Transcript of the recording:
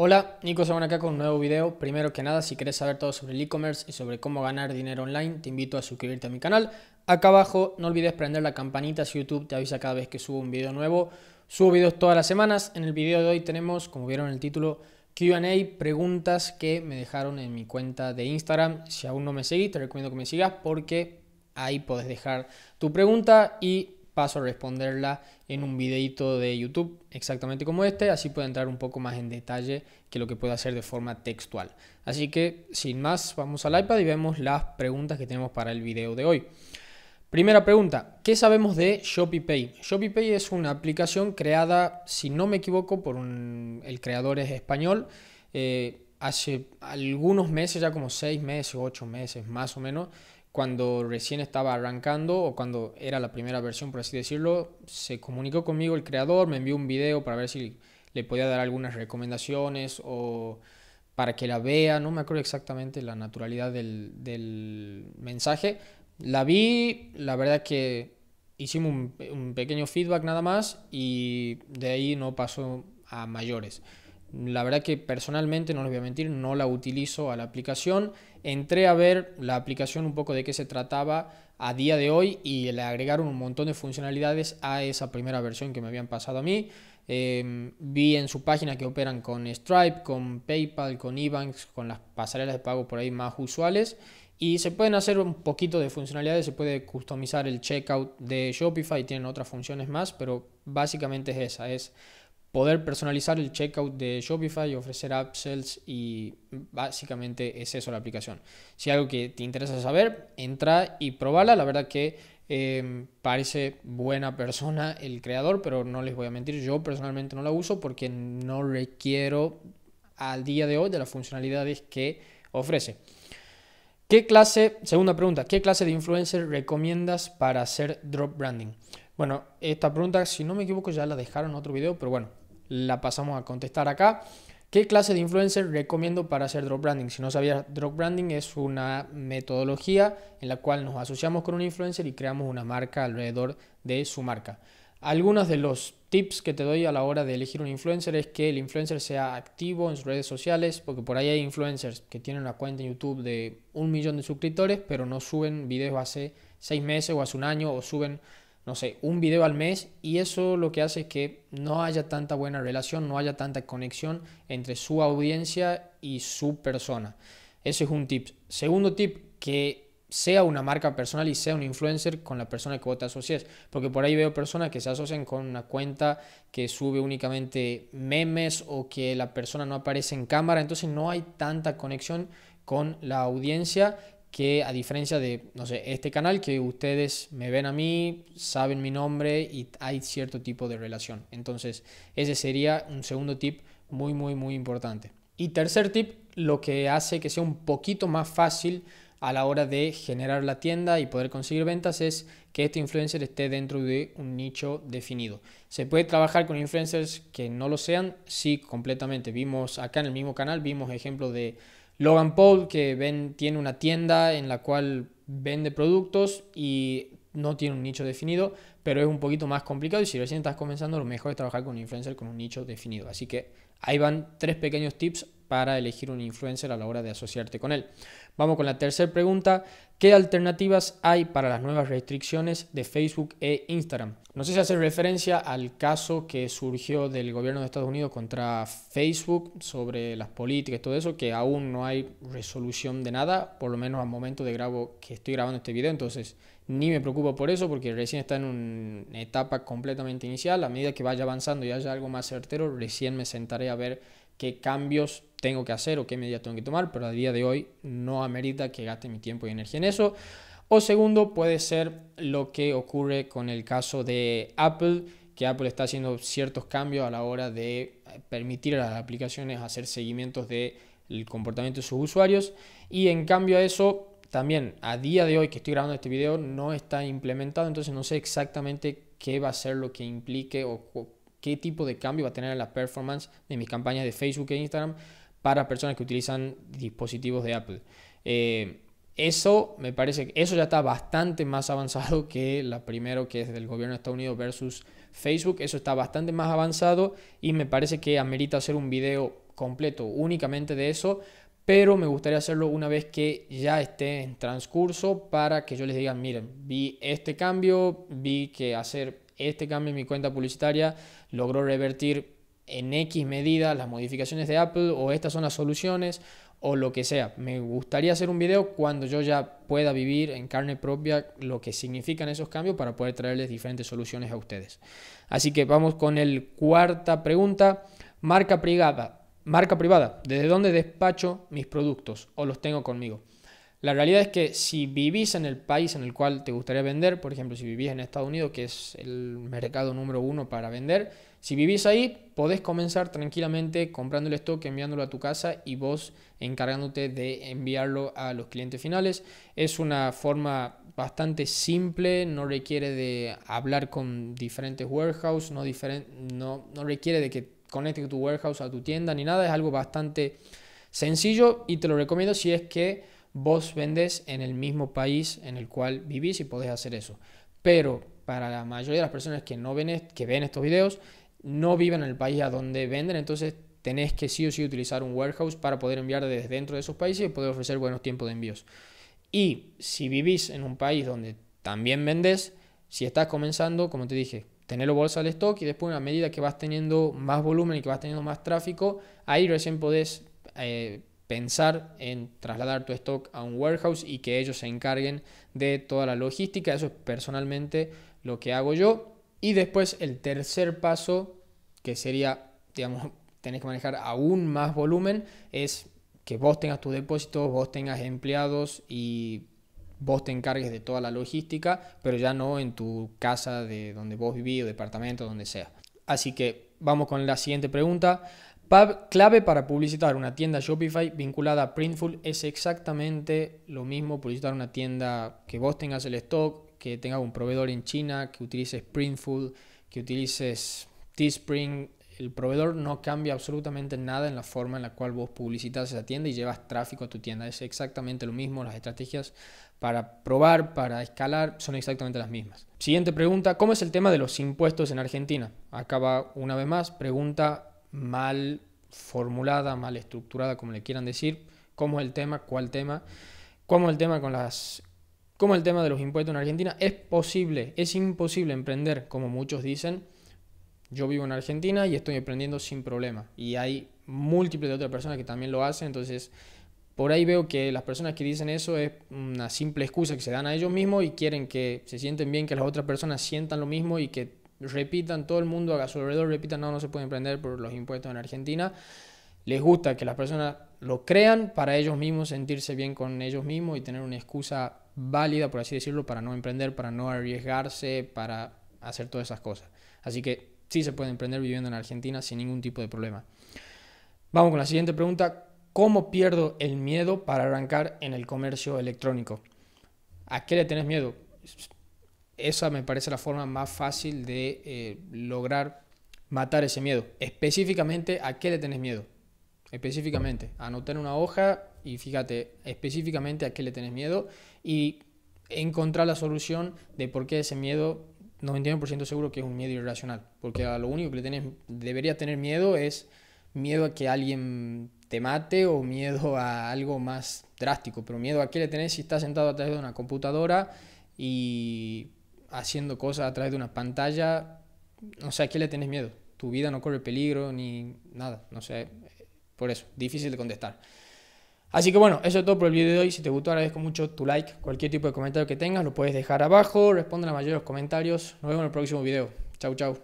Hola, Nico Segona acá con un nuevo video. Primero que nada, si quieres saber todo sobre el e-commerce y sobre cómo ganar dinero online, te invito a suscribirte a mi canal. Acá abajo no olvides prender la campanita si YouTube te avisa cada vez que subo un video nuevo. Subo videos todas las semanas. En el video de hoy tenemos, como vieron el título, QA, preguntas que me dejaron en mi cuenta de Instagram. Si aún no me seguís, te recomiendo que me sigas porque ahí podés dejar tu pregunta y paso a responderla en un videito de YouTube exactamente como este, así puedo entrar un poco más en detalle que lo que puedo hacer de forma textual. Así que sin más, vamos al iPad y vemos las preguntas que tenemos para el video de hoy. Primera pregunta, ¿qué sabemos de Shopipay? Pay es una aplicación creada, si no me equivoco, por el creador es español. Eh, hace algunos meses, ya como 6 meses, 8 meses más o menos, cuando recién estaba arrancando o cuando era la primera versión, por así decirlo, se comunicó conmigo el creador, me envió un video para ver si le podía dar algunas recomendaciones o para que la vea, no me acuerdo exactamente la naturalidad del, mensaje. La vi, la verdad que hicimos un pequeño feedback nada más y de ahí no pasó a mayores. La verdad que personalmente, no les voy a mentir, no la utilizo a la aplicación. Entré a ver la aplicación un poco de qué se trataba a día de hoy y le agregaron un montón de funcionalidades a esa primera versión que me habían pasado a mí. Em, vi en su página que operan con Stripe, con PayPal, con Ebanks, con las pasarelas de pago por ahí más usuales. Y se pueden hacer un poquito de funcionalidades, se puede customizar el checkout de Shopify, tienen otras funciones más, pero básicamente es esa, es poder personalizar el checkout de Shopify, ...y ofrecer upsells y básicamente es eso la aplicación. Si algo que te interesa saber, entra y probala. La verdad que em, parece buena persona el creador, pero no les voy a mentir, yo personalmente no la uso porque no requiero al día de hoy de las funcionalidades que ofrece. ¿Qué clase, segunda pregunta, qué clase de influencer recomiendas para hacer drop branding? Bueno, esta pregunta, si no me equivoco, ya la dejaron en otro video, pero bueno, la pasamos a contestar acá. ¿Qué clase de influencer recomiendo para hacer drop branding? Si no sabías, drop branding es una metodología en la cual nos asociamos con un influencer y creamos una marca alrededor de su marca. Algunos de los tips que te doy a la hora de elegir un influencer es que el influencer sea activo en sus redes sociales, porque por ahí hay influencers que tienen una cuenta en YouTube de un millón de suscriptores, pero no suben videos hace seis meses o hace un año o suben no sé, un video al mes y eso lo que hace es que no haya tanta buena relación, no haya tanta conexión entre su audiencia y su persona. Ese es un tip. Segundo tip, que sea una marca personal y sea un influencer con la persona que vos te asocies. Porque por ahí veo personas que se asocian con una cuenta que sube únicamente memes o que la persona no aparece en cámara. Entonces no hay tanta conexión con la audiencia que a diferencia de, no sé, este canal, que ustedes me ven a mí, saben mi nombre y hay cierto tipo de relación. Entonces, ese sería un segundo tip muy, muy, muy importante. Y tercer tip, lo que hace que sea un poquito más fácil a la hora de generar la tienda y poder conseguir ventas es que este influencer esté dentro de un nicho definido. ¿Se puede trabajar con influencers que no lo sean? Sí, completamente. Vimos acá en el mismo canal, vimos ejemplos de Logan Paul, que ven, tiene una tienda en la cual vende productos y no tiene un nicho definido, pero es un poquito más complicado y si recién estás comenzando, lo mejor es trabajar con un influencer con un nicho definido. Así que ahí van tres pequeños tips para elegir un influencer a la hora de asociarte con él. Vamos con la tercera pregunta. ¿Qué alternativas hay para las nuevas restricciones de Facebook e Instagram? No sé si hace referencia al caso que surgió del gobierno de Estados Unidos contra Facebook sobre las políticas, y todo eso, que aún no hay resolución de nada, por lo menos al momento de grabo que estoy grabando este video, entonces ni me preocupo por eso porque recién está en una etapa completamente inicial, a medida que vaya avanzando y haya algo más certero, recién me sentaré a ver qué cambios tengo que hacer o qué medidas tengo que tomar, pero a día de hoy no amerita que gaste mi tiempo y energía en eso. O segundo, puede ser lo que ocurre con el caso de Apple, que Apple está haciendo ciertos cambios a la hora de eh, permitir a las aplicaciones hacer seguimientos del comportamiento de sus usuarios. Y en cambio a eso, también a día de hoy que estoy grabando este video, no está implementado, entonces no sé exactamente qué va a ser lo que implique o qué tipo de cambio va a tener en la performance de mis campañas de Facebook e Instagram para personas que utilizan dispositivos de Apple. Eh, eso me parece que eso ya está bastante más avanzado que la primero que es del gobierno de Estados Unidos versus Facebook. Eso está bastante más avanzado y me parece que amerita hacer un video completo únicamente de eso. Pero me gustaría hacerlo una vez que ya esté en transcurso para que yo les diga, miren, vi este cambio, vi que hacer este cambio en mi cuenta publicitaria logró revertir en X medida las modificaciones de Apple o estas son las soluciones o lo que sea. Me gustaría hacer un video cuando yo ya pueda vivir en carne propia lo que significan esos cambios para poder traerles diferentes soluciones a ustedes. Así que vamos con el cuarta pregunta. Marca privada. Marca privada. ¿Desde dónde despacho mis productos o los tengo conmigo? La realidad es que si vivís en el país en el cual te gustaría vender, por ejemplo, si vivís en Estados Unidos, que es el mercado número uno para vender, si vivís ahí, podés comenzar tranquilamente comprando el stock, enviándolo a tu casa y vos encargándote de enviarlo a los clientes finales. Es una forma bastante simple, no requiere de hablar con diferentes warehouses, no, no, no requiere de que conectes tu warehouse a tu tienda ni nada, es algo bastante sencillo y te lo recomiendo si es que vos vendes en el mismo país en el cual vivís y podés hacer eso. Pero para la mayoría de las personas que, no ven, que ven estos videos, no viven en el país a donde venden, entonces tenés que sí o sí utilizar un warehouse para poder enviar desde dentro de esos países y poder ofrecer buenos tiempos de envíos. Y si vivís en un país donde también vendés, si estás comenzando, como te dije, tenerlo bolsa al stock y después a medida que vas teniendo más volumen y que vas teniendo más tráfico, ahí recién podés eh, pensar en trasladar tu stock a un warehouse y que ellos se encarguen de toda la logística. Eso es personalmente lo que hago yo. Y después el tercer paso, que sería, digamos, tenés que manejar aún más volumen, es que vos tengas tus depósito vos tengas empleados y vos te encargues de toda la logística, pero ya no en tu casa de donde vos vivís o departamento, donde sea. Así que vamos con la siguiente pregunta clave para publicitar una tienda Shopify vinculada a Printful es exactamente lo mismo publicitar una tienda que vos tengas el stock, que tengas un proveedor en China, que utilices Printful, que utilices Teespring. El proveedor no cambia absolutamente nada en la forma en la cual vos publicitas esa tienda y llevas tráfico a tu tienda. Es exactamente lo mismo. Las estrategias para probar, para escalar, son exactamente las mismas. Siguiente pregunta, ¿cómo es el tema de los impuestos en Argentina? Acaba una vez más, pregunta mal formulada, mal estructurada, como le quieran decir, cómo el tema, cuál tema, cómo el tema con las como el tema de los impuestos en Argentina, es posible, es imposible emprender, como muchos dicen, yo vivo en Argentina y estoy emprendiendo sin problema. Y hay múltiples de otras personas que también lo hacen, entonces por ahí veo que las personas que dicen eso es una simple excusa que se dan a ellos mismos y quieren que se sienten bien, que las otras personas sientan lo mismo y que repitan, todo el mundo a su alrededor repitan, no, no se puede emprender por los impuestos en Argentina. Les gusta que las personas lo crean para ellos mismos, sentirse bien con ellos mismos y tener una excusa válida, por así decirlo, para no emprender, para no arriesgarse, para hacer todas esas cosas. Así que sí se puede emprender viviendo en Argentina sin ningún tipo de problema. Vamos con la siguiente pregunta. ¿Cómo pierdo el miedo para arrancar en el comercio electrónico? ¿A qué le tenés miedo? esa me parece la forma más fácil de eh, lograr matar ese miedo. Específicamente, ¿a qué le tenés miedo? Específicamente, anotar una hoja y fíjate específicamente a qué le tenés miedo y encontrar la solución de por qué ese miedo, 99% seguro que es un miedo irracional, porque a lo único que le debería tener miedo es miedo a que alguien te mate o miedo a algo más drástico, pero miedo a qué le tenés si estás sentado atrás de una computadora y haciendo cosas a través de una pantalla, no sé, ¿a qué le tienes miedo? Tu vida no corre peligro ni nada, no sé, por eso, difícil de contestar. Así que bueno, eso es todo por el video de hoy. Si te gustó, agradezco mucho tu like. Cualquier tipo de comentario que tengas, lo puedes dejar abajo. Responde a la mayoría de los comentarios. Nos vemos en el próximo video. Chau, chau.